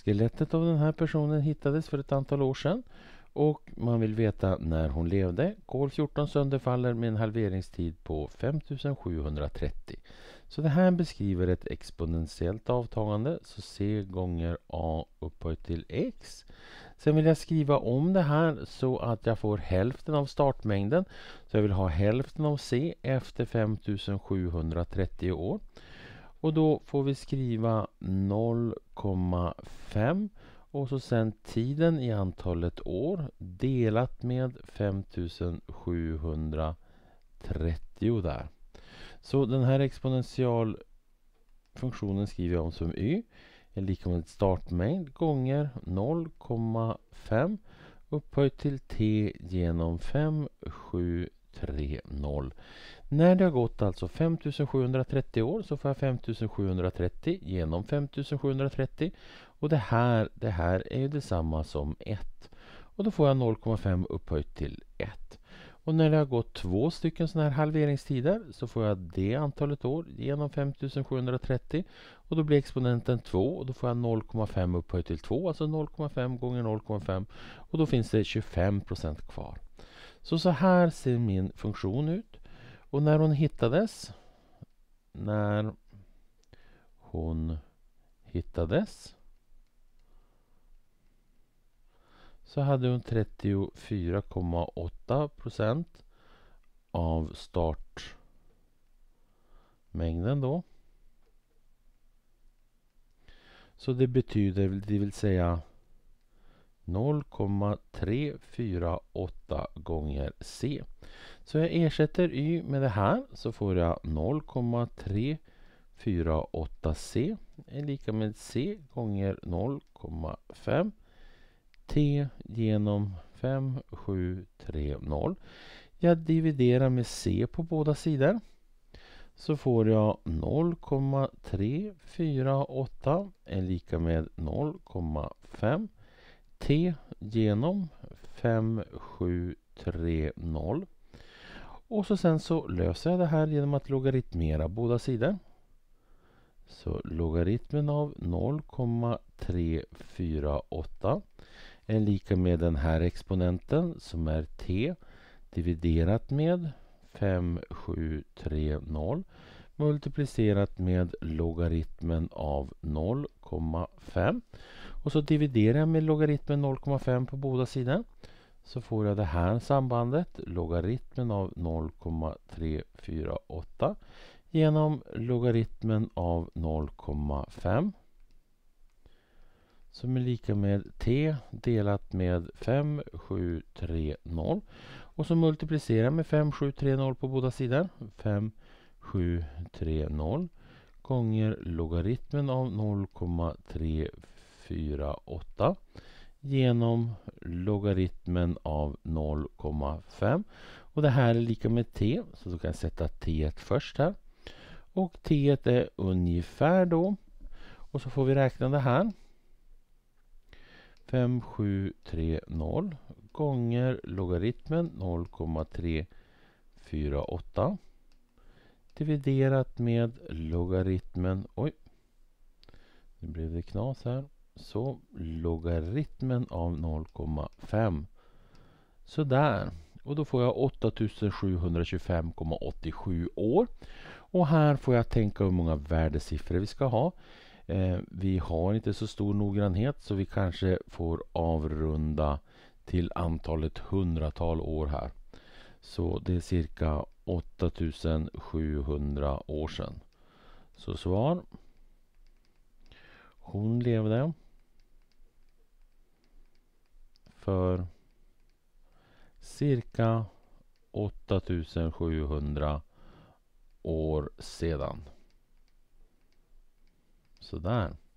Skelettet av den här personen hittades för ett antal år sedan och man vill veta när hon levde. Kol 14 sönderfaller med en halveringstid på 5730. Så det här beskriver ett exponentiellt avtagande, så c gånger a upphöjt till x. Sen vill jag skriva om det här så att jag får hälften av startmängden. Så jag vill ha hälften av c efter 5730 år. Och då får vi skriva 0 2,5 och så sen tiden i antalet år delat med 5730 där. Så den här exponentialfunktionen skriver jag om som y är lika med startmängd gånger 0,5 upphöjt till t genom 5730. 3 När det har gått alltså 5730 år så får jag 5730 genom 5730. Och det här, det här är ju detsamma som 1. Och då får jag 0,5 upphöjt till 1. Och när det har gått två stycken sådana här halveringstider så får jag det antalet år genom 5730. Och då blir exponenten 2 och då får jag 0,5 upphöjt till 2, alltså 0,5 gånger 0,5. Och då finns det 25 procent kvar. Så så här ser min funktion ut. Och när hon hittades, när hon hittades så hade hon 34,8 procent av startmängden då. Så det betyder, det vill säga 0,348 gånger C. Så jag ersätter Y med det här så får jag 0,348C är lika med C gånger 0,5 T genom 5730. Jag dividerar med C på båda sidor så får jag 0,348 är lika med 0,5 T genom 5730. Och så sen så löser jag det här genom att logaritmera båda sidor. Så logaritmen av 0,348 är lika med den här exponenten som är t dividerat med 5730 multiplicerat med logaritmen av 0,5 och så dividerar jag med logaritmen 0,5 på båda sidor. Så får jag det här sambandet, logaritmen av 0,348 genom logaritmen av 0,5 som är lika med t delat med 5730 och så multiplicerar med 5730 på båda sidor. 5730 gånger logaritmen av 0,348 4, genom logaritmen av 0,5. Och det här är lika med t, så du kan sätta t först här. Och t är ungefär då. Och så får vi räkna det här. 5730 gånger logaritmen 0,348 dividerat med logaritmen, oj, nu blev det knas här, så logaritmen av 0,5. Sådär. Och då får jag 8725,87 år. Och här får jag tänka hur många värdesiffror vi ska ha. Eh, vi har inte så stor noggrannhet så vi kanske får avrunda till antalet hundratal år här. Så det är cirka 8700 år sedan. Så svar. Hon levde för cirka 8700 år sedan. Sådär.